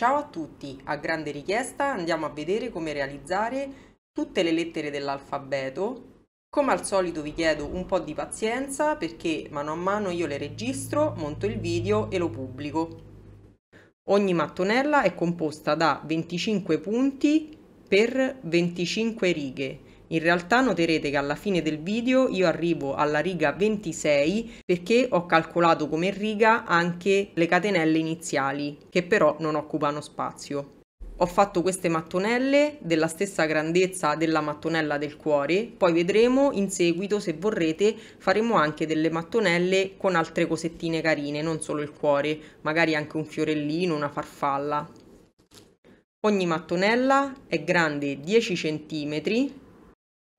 Ciao a tutti, a grande richiesta andiamo a vedere come realizzare tutte le lettere dell'alfabeto. Come al solito vi chiedo un po' di pazienza perché mano a mano io le registro, monto il video e lo pubblico. Ogni mattonella è composta da 25 punti per 25 righe in realtà noterete che alla fine del video io arrivo alla riga 26 perché ho calcolato come riga anche le catenelle iniziali che però non occupano spazio. Ho fatto queste mattonelle della stessa grandezza della mattonella del cuore, poi vedremo in seguito se vorrete faremo anche delle mattonelle con altre cosettine carine, non solo il cuore, magari anche un fiorellino, una farfalla. Ogni mattonella è grande 10 cm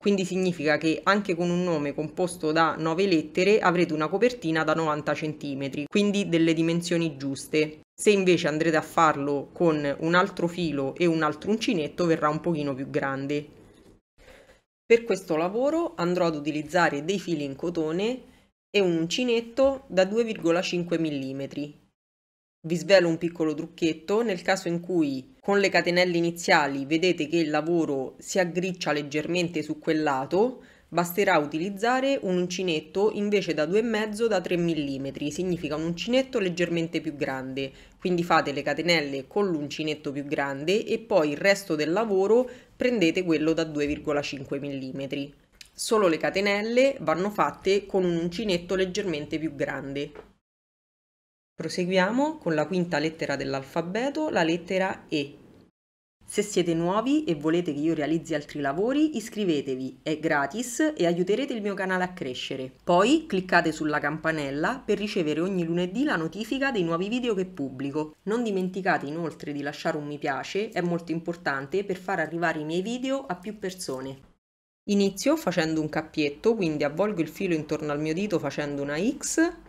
quindi significa che anche con un nome composto da 9 lettere avrete una copertina da 90 cm, quindi delle dimensioni giuste. Se invece andrete a farlo con un altro filo e un altro uncinetto verrà un pochino più grande. Per questo lavoro andrò ad utilizzare dei fili in cotone e un uncinetto da 2,5 mm vi svelo un piccolo trucchetto, nel caso in cui con le catenelle iniziali vedete che il lavoro si aggriccia leggermente su quel lato, basterà utilizzare un uncinetto invece da 2,5 da 3 mm, significa un uncinetto leggermente più grande, quindi fate le catenelle con l'uncinetto più grande e poi il resto del lavoro prendete quello da 2,5 mm. Solo le catenelle vanno fatte con un uncinetto leggermente più grande. Proseguiamo con la quinta lettera dell'alfabeto, la lettera E. Se siete nuovi e volete che io realizzi altri lavori, iscrivetevi, è gratis e aiuterete il mio canale a crescere. Poi cliccate sulla campanella per ricevere ogni lunedì la notifica dei nuovi video che pubblico. Non dimenticate inoltre di lasciare un mi piace, è molto importante per far arrivare i miei video a più persone. Inizio facendo un cappietto, quindi avvolgo il filo intorno al mio dito facendo una X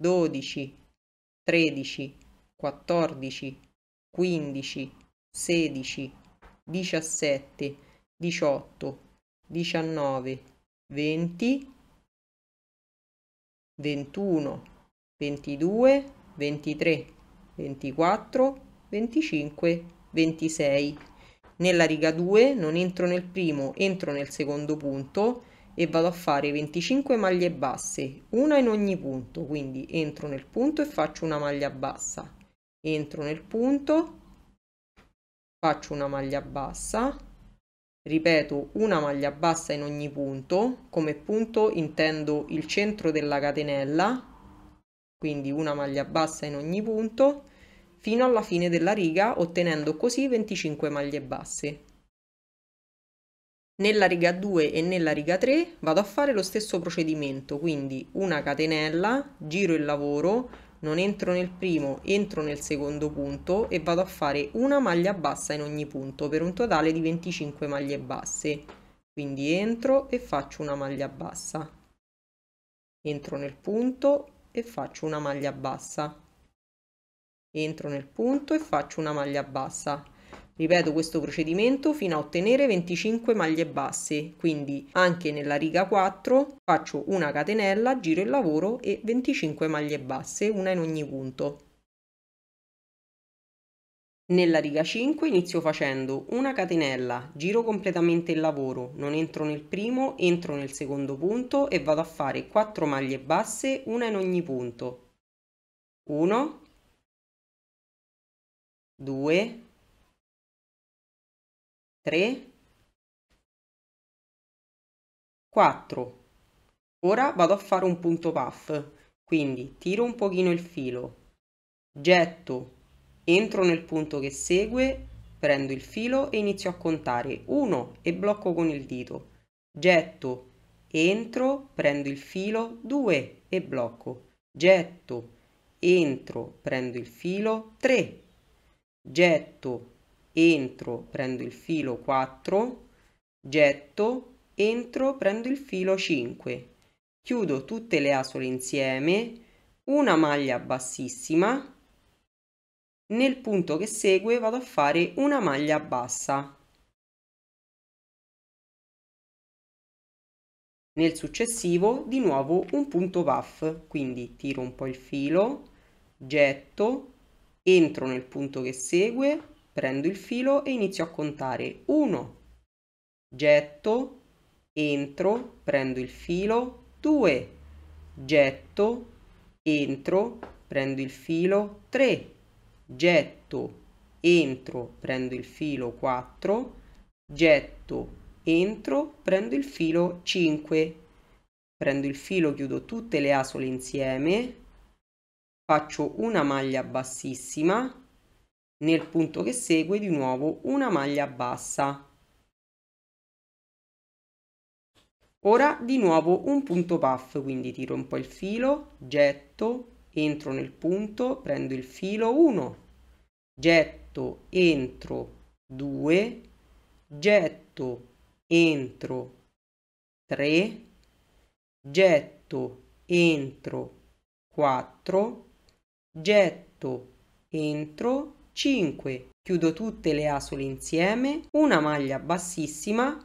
dodici, tredici, quattordici, quindici, sedici, diciassette, diciotto, diciannove, venti, ventuno, ventidue, ventitré, ventiquattro, venticinque, ventisei. Nella riga 2 non entro nel primo, entro nel secondo punto e vado a fare 25 maglie basse una in ogni punto quindi entro nel punto e faccio una maglia bassa entro nel punto faccio una maglia bassa ripeto una maglia bassa in ogni punto come punto intendo il centro della catenella quindi una maglia bassa in ogni punto fino alla fine della riga ottenendo così 25 maglie basse nella riga 2 e nella riga 3 vado a fare lo stesso procedimento, quindi una catenella, giro il lavoro, non entro nel primo, entro nel secondo punto e vado a fare una maglia bassa in ogni punto per un totale di 25 maglie basse. Quindi entro e faccio una maglia bassa. Entro nel punto e faccio una maglia bassa. Entro nel punto e faccio una maglia bassa Ripeto questo procedimento fino a ottenere 25 maglie basse, quindi anche nella riga 4 faccio una catenella, giro il lavoro e 25 maglie basse, una in ogni punto. Nella riga 5 inizio facendo una catenella, giro completamente il lavoro, non entro nel primo, entro nel secondo punto e vado a fare 4 maglie basse, una in ogni punto. 1 2 3, 4. Ora vado a fare un punto puff, quindi tiro un pochino il filo, getto, entro nel punto che segue, prendo il filo e inizio a contare 1 e blocco con il dito, getto, entro, prendo il filo, 2 e blocco, getto, entro, prendo il filo, 3, getto, entro, prendo il filo 4, getto, entro, prendo il filo 5, chiudo tutte le asole insieme, una maglia bassissima, nel punto che segue vado a fare una maglia bassa. Nel successivo di nuovo un punto puff, quindi tiro un po' il filo, getto, entro nel punto che segue, prendo il filo e inizio a contare 1, getto, entro, prendo il filo, 2, getto, entro, prendo il filo, 3, getto, entro, prendo il filo, 4, getto, entro, prendo il filo, 5, prendo il filo, chiudo tutte le asole insieme, faccio una maglia bassissima, nel punto che segue di nuovo una maglia bassa. Ora di nuovo un punto puff, quindi tiro un po' il filo, getto, entro nel punto, prendo il filo 1, getto, entro 2, getto, entro 3, getto, entro 4, getto, entro 5 chiudo tutte le asole insieme una maglia bassissima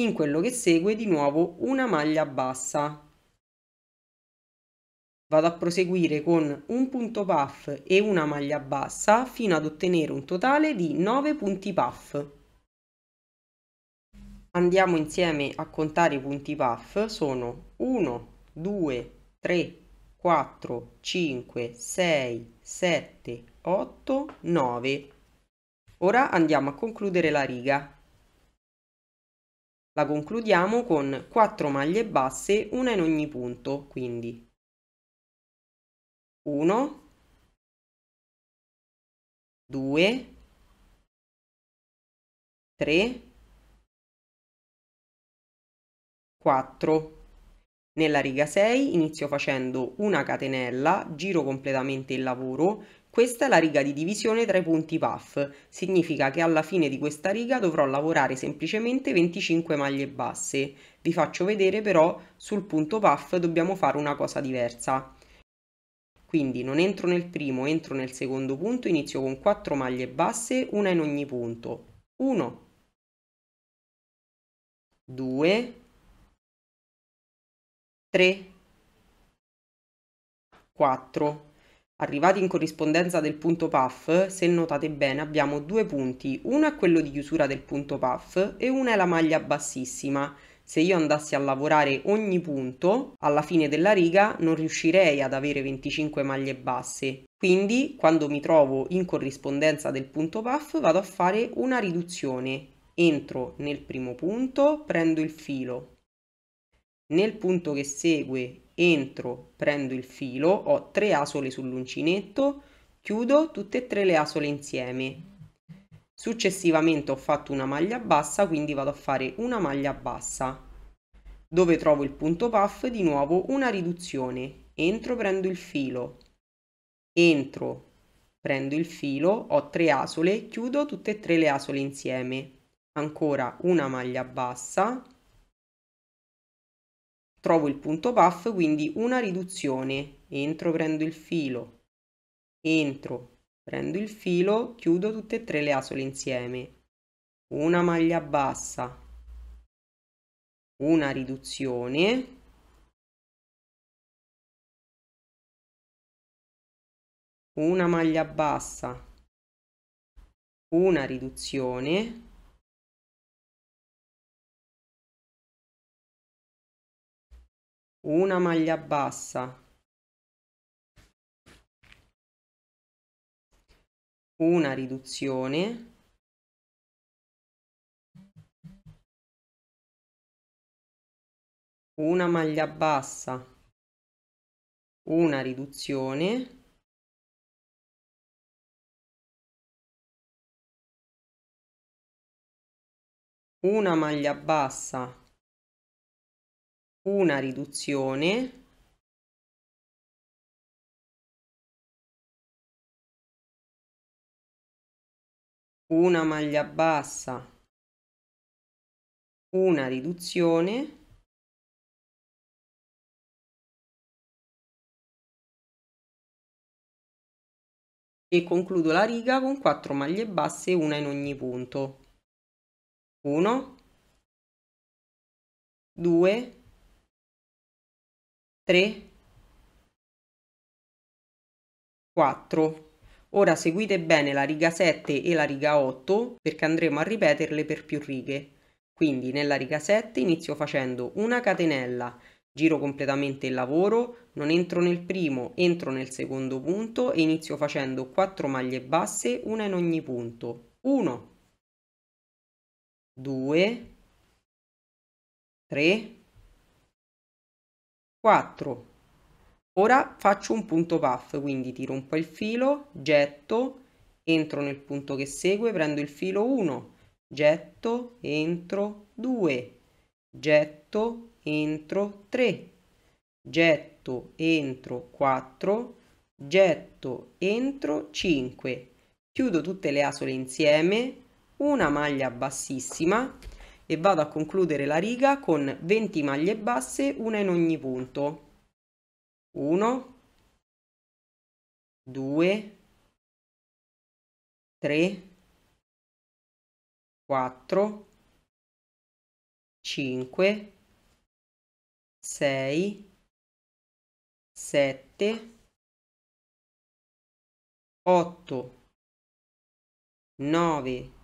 in quello che segue di nuovo una maglia bassa vado a proseguire con un punto puff e una maglia bassa fino ad ottenere un totale di 9 punti puff andiamo insieme a contare i punti puff sono 1 2 3 4 5 6 7 8, 9. Ora andiamo a concludere la riga. La concludiamo con 4 maglie basse, una in ogni punto, quindi 1, 2, 3, 4. Nella riga 6 inizio facendo una catenella, giro completamente il lavoro, questa è la riga di divisione tra i punti puff, significa che alla fine di questa riga dovrò lavorare semplicemente 25 maglie basse. Vi faccio vedere però sul punto puff dobbiamo fare una cosa diversa. Quindi non entro nel primo, entro nel secondo punto, inizio con 4 maglie basse, una in ogni punto. 1, 2, 3, 4. Arrivati in corrispondenza del punto puff, se notate bene abbiamo due punti, uno è quello di chiusura del punto puff e una è la maglia bassissima. Se io andassi a lavorare ogni punto, alla fine della riga non riuscirei ad avere 25 maglie basse. Quindi, quando mi trovo in corrispondenza del punto puff, vado a fare una riduzione. Entro nel primo punto, prendo il filo. Nel punto che segue entro, prendo il filo, ho tre asole sull'uncinetto, chiudo tutte e tre le asole insieme. Successivamente ho fatto una maglia bassa, quindi vado a fare una maglia bassa. Dove trovo il punto puff, di nuovo una riduzione. Entro, prendo il filo. Entro, prendo il filo, ho tre asole, chiudo tutte e tre le asole insieme. Ancora una maglia bassa, trovo il punto puff, quindi una riduzione, entro, prendo il filo, entro, prendo il filo, chiudo tutte e tre le asole insieme, una maglia bassa, una riduzione, una maglia bassa, una riduzione, una maglia bassa una riduzione una maglia bassa una riduzione una maglia bassa una riduzione una maglia bassa una riduzione e concludo la riga con 4 maglie basse una in ogni punto 1 2 3, 4. Ora seguite bene la riga 7 e la riga 8 perché andremo a ripeterle per più righe. Quindi nella riga 7 inizio facendo una catenella, giro completamente il lavoro, non entro nel primo, entro nel secondo punto e inizio facendo 4 maglie basse, una in ogni punto. 1, 2, 3, 4 ora faccio un punto puff quindi tiro un po' il filo getto entro nel punto che segue prendo il filo 1 getto entro 2 getto entro 3 getto entro 4 getto entro 5 chiudo tutte le asole insieme una maglia bassissima e vado a concludere la riga con 20 maglie basse, una in ogni punto. 1, 2, 3, 4, 5, 6, 7, 8, 9,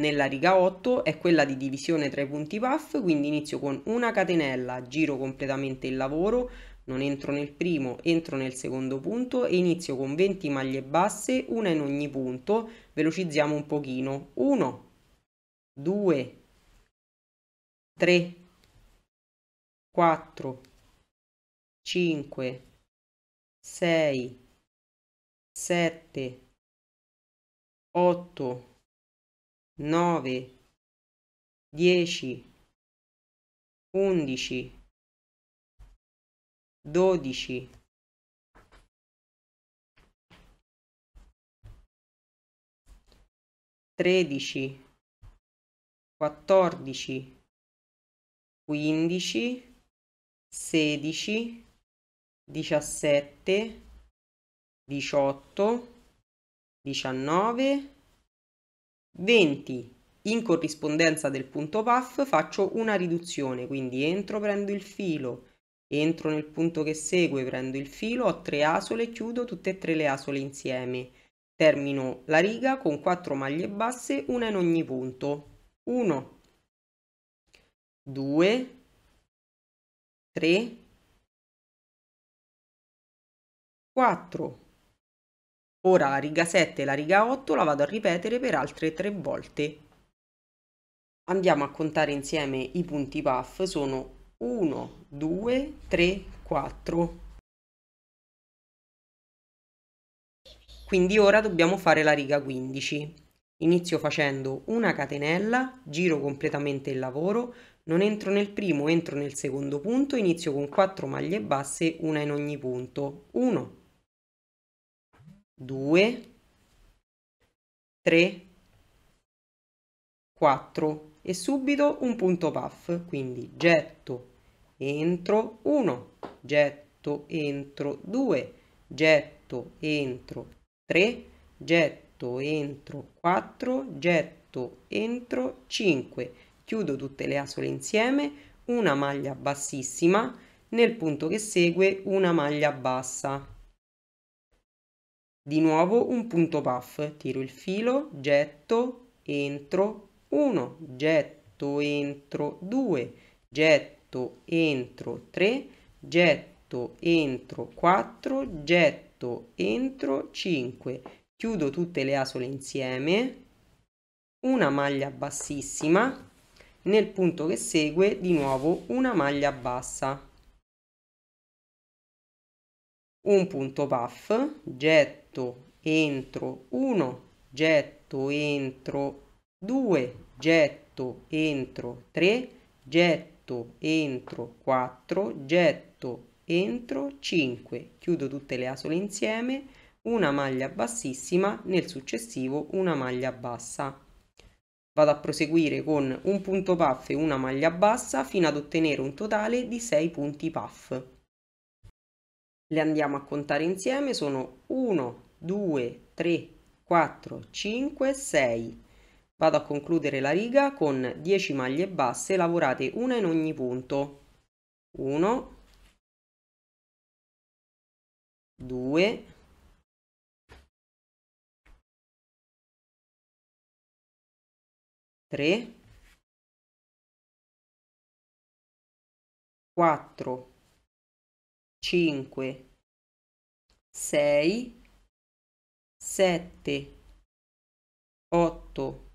nella riga 8 è quella di divisione tra i punti puff, quindi inizio con una catenella, giro completamente il lavoro, non entro nel primo, entro nel secondo punto e inizio con 20 maglie basse, una in ogni punto, velocizziamo un pochino, 1, 2, 3, 4, 5, 6, 7, 8, nove, dieci, undici, dodici, tredici, quattordici, quindici, sedici, diciassette, diciotto, diciannove, 20 in corrispondenza del punto PAF faccio una riduzione, quindi entro, prendo il filo, entro nel punto che segue, prendo il filo, ho tre asole, chiudo tutte e tre le asole insieme. Termino la riga con 4 maglie basse, una in ogni punto. 1, 2, 3, 4, Ora la riga 7 e la riga 8 la vado a ripetere per altre 3 volte. Andiamo a contare insieme i punti puff, sono 1, 2, 3, 4. Quindi ora dobbiamo fare la riga 15. Inizio facendo una catenella, giro completamente il lavoro, non entro nel primo, entro nel secondo punto, inizio con 4 maglie basse, una in ogni punto. 1, 2, 3, 4 e subito un punto puff, quindi getto, entro 1, getto, entro 2, getto, entro 3, getto, entro 4, getto, entro 5, chiudo tutte le asole insieme, una maglia bassissima, nel punto che segue una maglia bassa. Di nuovo un punto puff, tiro il filo, getto, entro, 1, getto, entro, 2, getto, entro, 3, getto, entro, 4, getto, entro, 5. Chiudo tutte le asole insieme, una maglia bassissima, nel punto che segue di nuovo una maglia bassa. Un punto puff, getto, getto entro 1 getto entro 2 getto entro 3 getto entro 4 getto entro 5 chiudo tutte le asole insieme una maglia bassissima nel successivo una maglia bassa vado a proseguire con un punto puff e una maglia bassa fino ad ottenere un totale di 6 punti puff le andiamo a contare insieme, sono 1, 2, 3, 4, 5, 6. Vado a concludere la riga con 10 maglie basse, lavorate una in ogni punto. 1, 2, 3, 4, 5, 6, 7, 8,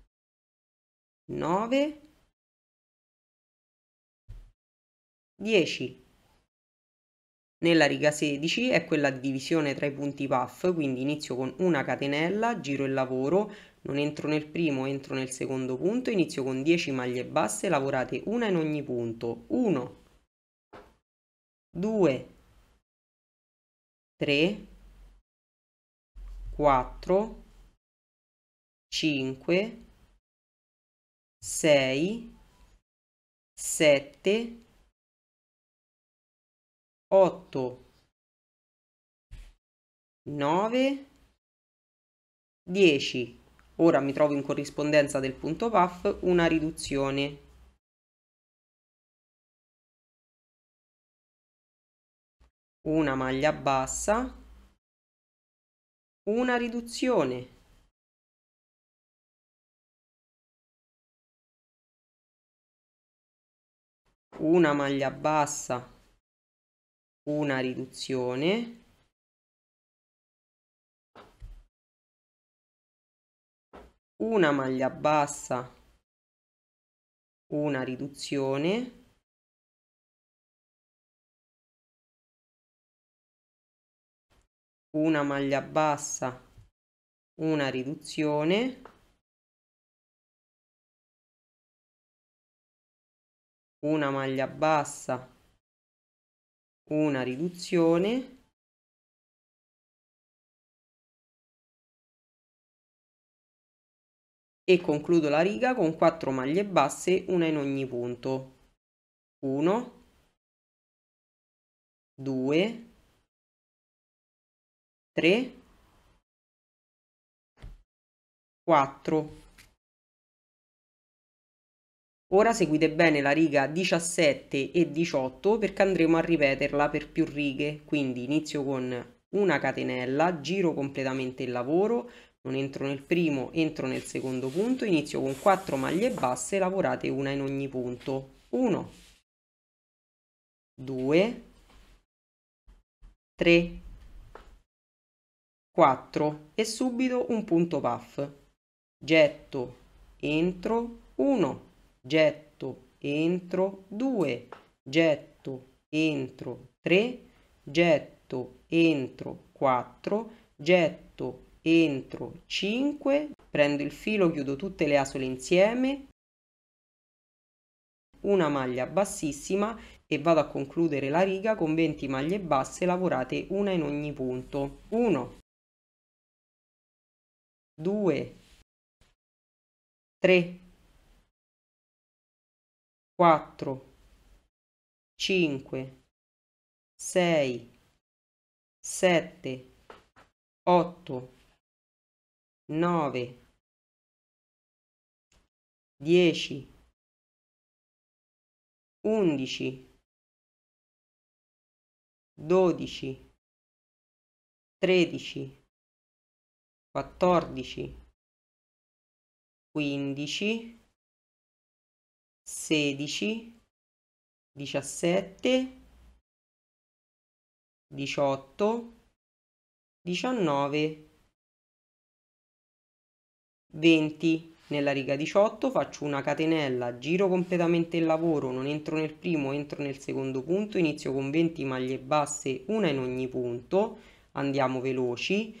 9, 10. Nella riga 16 è quella di divisione tra i punti puff, quindi inizio con una catenella, giro il lavoro, non entro nel primo, entro nel secondo punto, inizio con 10 maglie basse, lavorate una in ogni punto, 1, 2, 3, 4, 5, 6, 7, 8, 9, 10. Ora mi trovo in corrispondenza del punto PAF una riduzione una maglia bassa, una riduzione. Una maglia bassa, una riduzione. Una maglia bassa, una riduzione. una maglia bassa una riduzione una maglia bassa una riduzione e concludo la riga con 4 maglie basse una in ogni punto 1 2 3, 4. Ora seguite bene la riga 17 e 18 perché andremo a ripeterla per più righe, quindi inizio con una catenella, giro completamente il lavoro, non entro nel primo, entro nel secondo punto, inizio con 4 maglie basse, lavorate una in ogni punto. 1, 2, 3, 4 e subito un punto puff. Getto, entro, 1, getto, entro, 2, getto, entro, 3, getto, entro, 4, getto, entro, 5, prendo il filo, chiudo tutte le asole insieme, una maglia bassissima e vado a concludere la riga con 20 maglie basse lavorate una in ogni punto. 1, due, tre, quattro, cinque, sei, sette, otto, nove, dieci, undici, dodici, tredici. 14, 15, 16, 17, 18, 19, 20. Nella riga 18 faccio una catenella, giro completamente il lavoro, non entro nel primo, entro nel secondo punto, inizio con 20 maglie basse, una in ogni punto, andiamo veloci,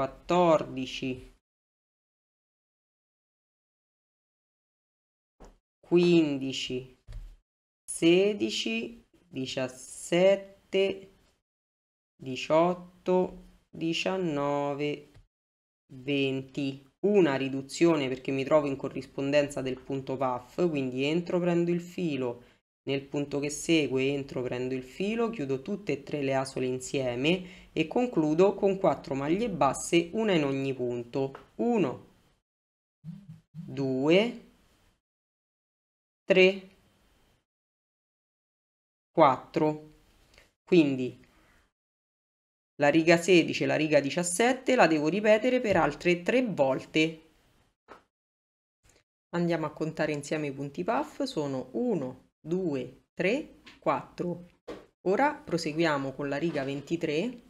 quattordici, quindici, sedici, diciassette, diciotto, diciannove, venti. Una riduzione perché mi trovo in corrispondenza del punto PAF, quindi entro, prendo il filo, nel punto che segue entro prendo il filo, chiudo tutte e tre le asole insieme e concludo con 4 maglie basse, una in ogni punto. 1, 2, 3, 4. Quindi la riga 16 e la riga 17 la devo ripetere per altre 3 volte. Andiamo a contare insieme i punti puff, sono 1, 2, 3, 4. Ora proseguiamo con la riga 23.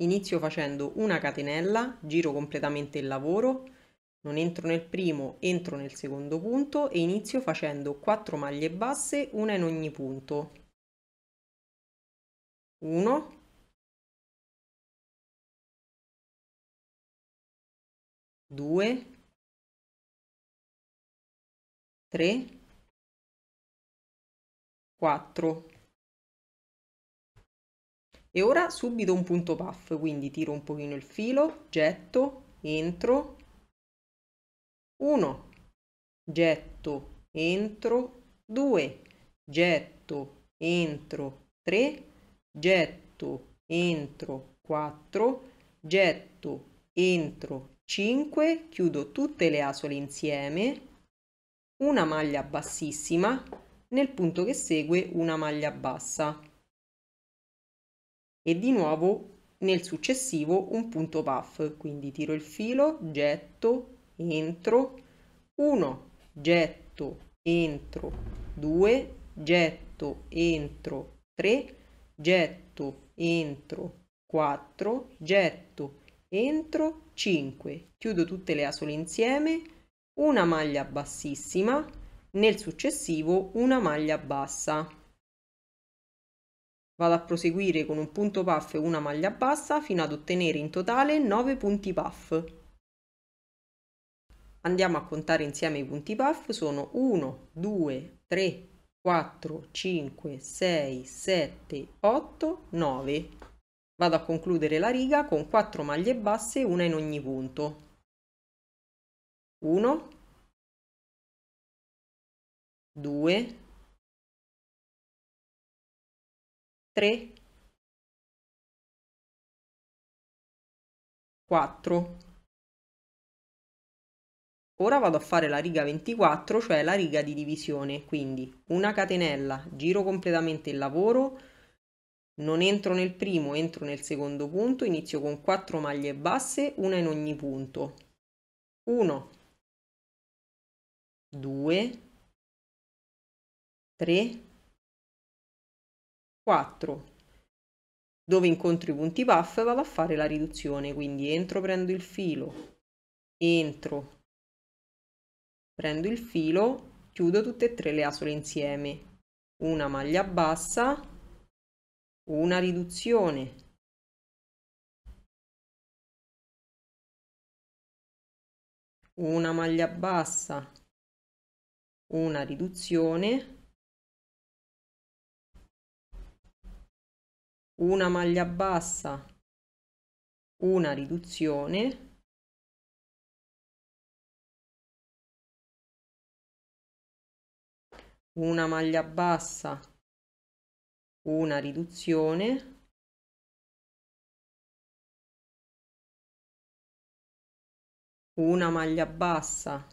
Inizio facendo una catenella, giro completamente il lavoro, non entro nel primo, entro nel secondo punto e inizio facendo 4 maglie basse, una in ogni punto. 1 2 3, 4. e ora subito un punto puff quindi tiro un pochino il filo getto entro 1 getto entro 2 getto entro 3 getto entro 4 getto entro 5 chiudo tutte le asole insieme una maglia bassissima nel punto che segue una maglia bassa e di nuovo nel successivo un punto puff quindi tiro il filo getto entro 1 getto entro 2 getto entro 3 getto entro 4 getto entro 5 chiudo tutte le asole insieme una maglia bassissima, nel successivo una maglia bassa. Vado a proseguire con un punto puff e una maglia bassa fino ad ottenere in totale 9 punti puff. Andiamo a contare insieme i punti puff, sono 1, 2, 3, 4, 5, 6, 7, 8, 9. Vado a concludere la riga con 4 maglie basse, una in ogni punto. 1, 2, 3, 4. Ora vado a fare la riga 24, cioè la riga di divisione, quindi una catenella, giro completamente il lavoro, non entro nel primo, entro nel secondo punto, inizio con 4 maglie basse, una in ogni punto. 1, 2, 3, 4 dove incontro i punti puff vado a fare la riduzione quindi entro prendo il filo entro prendo il filo chiudo tutte e tre le asole insieme una maglia bassa una riduzione una maglia bassa una riduzione, una maglia bassa, una riduzione, una maglia bassa, una riduzione, una maglia bassa,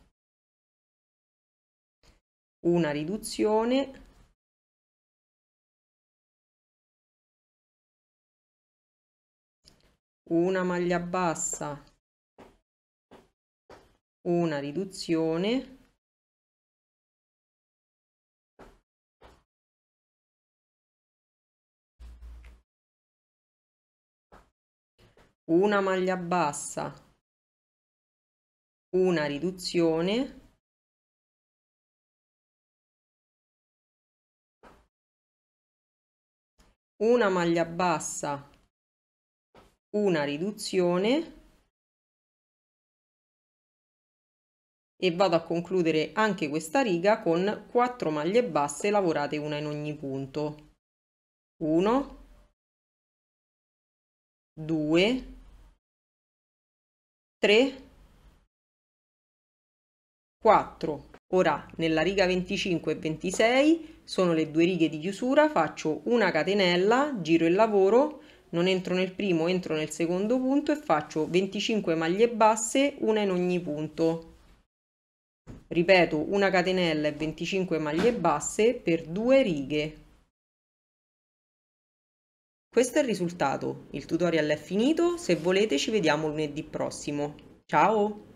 una riduzione una maglia bassa una riduzione una maglia bassa una riduzione una maglia bassa, una riduzione e vado a concludere anche questa riga con 4 maglie basse lavorate una in ogni punto 1 2 3 4 ora nella riga 25 e 26 sono le due righe di chiusura, faccio una catenella, giro il lavoro, non entro nel primo, entro nel secondo punto e faccio 25 maglie basse, una in ogni punto. Ripeto, una catenella e 25 maglie basse per due righe. Questo è il risultato, il tutorial è finito, se volete ci vediamo lunedì prossimo. Ciao!